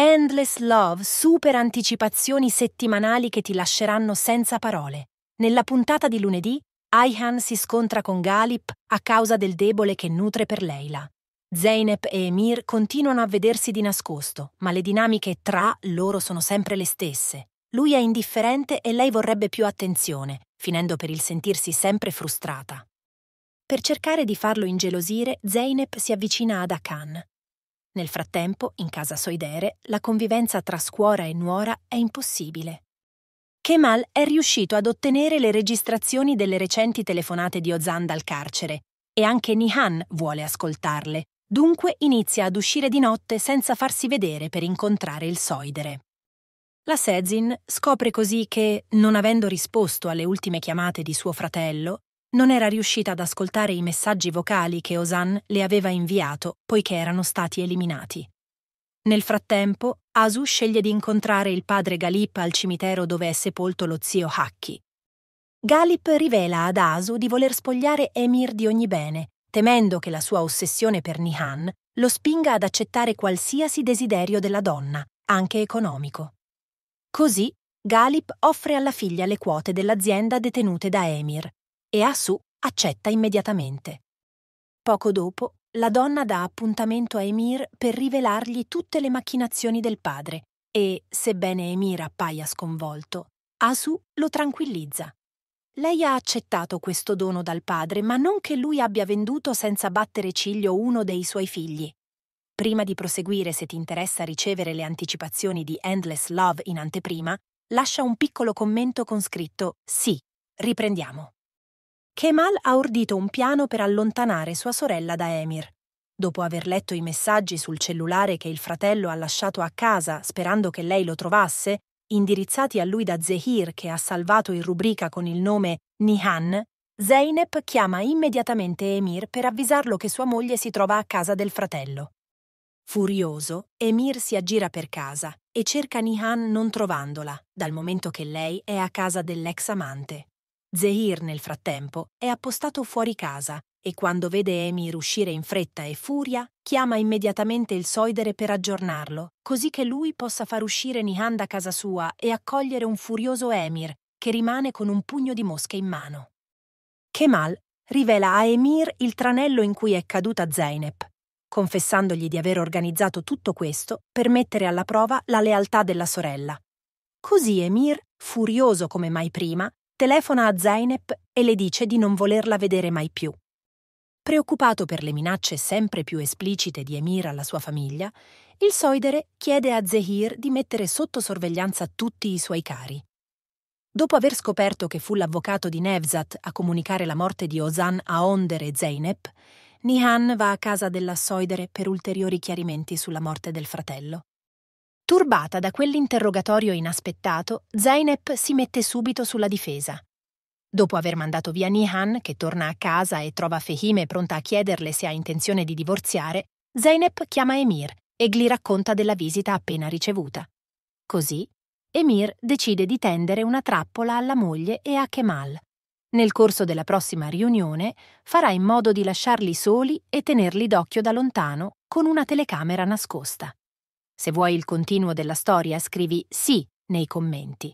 Endless Love super anticipazioni settimanali che ti lasceranno senza parole. Nella puntata di lunedì, Aihan si scontra con Galip a causa del debole che nutre per Leila. Zeynep e Emir continuano a vedersi di nascosto, ma le dinamiche tra loro sono sempre le stesse. Lui è indifferente e lei vorrebbe più attenzione, finendo per il sentirsi sempre frustrata. Per cercare di farlo ingelosire, Zeynep si avvicina ad Akan, nel frattempo, in casa Soidere, la convivenza tra scuola e nuora è impossibile. Kemal è riuscito ad ottenere le registrazioni delle recenti telefonate di Ozan dal carcere e anche Nihan vuole ascoltarle, dunque inizia ad uscire di notte senza farsi vedere per incontrare il Soidere. La Sezin scopre così che, non avendo risposto alle ultime chiamate di suo fratello, non era riuscita ad ascoltare i messaggi vocali che Osan le aveva inviato poiché erano stati eliminati. Nel frattempo, Asu sceglie di incontrare il padre Galip al cimitero dove è sepolto lo zio Haki. Galip rivela ad Asu di voler spogliare Emir di ogni bene, temendo che la sua ossessione per Nihan lo spinga ad accettare qualsiasi desiderio della donna, anche economico. Così, Galip offre alla figlia le quote dell'azienda detenute da Emir, e Asu accetta immediatamente. Poco dopo, la donna dà appuntamento a Emir per rivelargli tutte le macchinazioni del padre e, sebbene Emir appaia sconvolto, Asu lo tranquillizza. Lei ha accettato questo dono dal padre, ma non che lui abbia venduto senza battere ciglio uno dei suoi figli. Prima di proseguire, se ti interessa ricevere le anticipazioni di Endless Love in anteprima, lascia un piccolo commento con scritto Sì, riprendiamo. Kemal ha ordito un piano per allontanare sua sorella da Emir. Dopo aver letto i messaggi sul cellulare che il fratello ha lasciato a casa sperando che lei lo trovasse, indirizzati a lui da Zehir che ha salvato in rubrica con il nome Nihan, Zeynep chiama immediatamente Emir per avvisarlo che sua moglie si trova a casa del fratello. Furioso, Emir si aggira per casa e cerca Nihan non trovandola, dal momento che lei è a casa dell'ex amante. Zehir, nel frattempo, è appostato fuori casa e quando vede Emir uscire in fretta e furia, chiama immediatamente il Soidere per aggiornarlo, così che lui possa far uscire Nihan da casa sua e accogliere un furioso Emir, che rimane con un pugno di mosche in mano. Kemal rivela a Emir il tranello in cui è caduta Zeynep, confessandogli di aver organizzato tutto questo per mettere alla prova la lealtà della sorella. Così Emir, furioso come mai prima, telefona a Zainep e le dice di non volerla vedere mai più. Preoccupato per le minacce sempre più esplicite di Emir alla sua famiglia, il Soidere chiede a Zehir di mettere sotto sorveglianza tutti i suoi cari. Dopo aver scoperto che fu l'avvocato di Nevzat a comunicare la morte di Ozan a Onder e Zeynep, Nihan va a casa della Soidere per ulteriori chiarimenti sulla morte del fratello. Turbata da quell'interrogatorio inaspettato, Zeynep si mette subito sulla difesa. Dopo aver mandato via Nihan, che torna a casa e trova Fehime pronta a chiederle se ha intenzione di divorziare, Zeynep chiama Emir e gli racconta della visita appena ricevuta. Così, Emir decide di tendere una trappola alla moglie e a Kemal. Nel corso della prossima riunione farà in modo di lasciarli soli e tenerli d'occhio da lontano con una telecamera nascosta. Se vuoi il continuo della storia, scrivi sì nei commenti.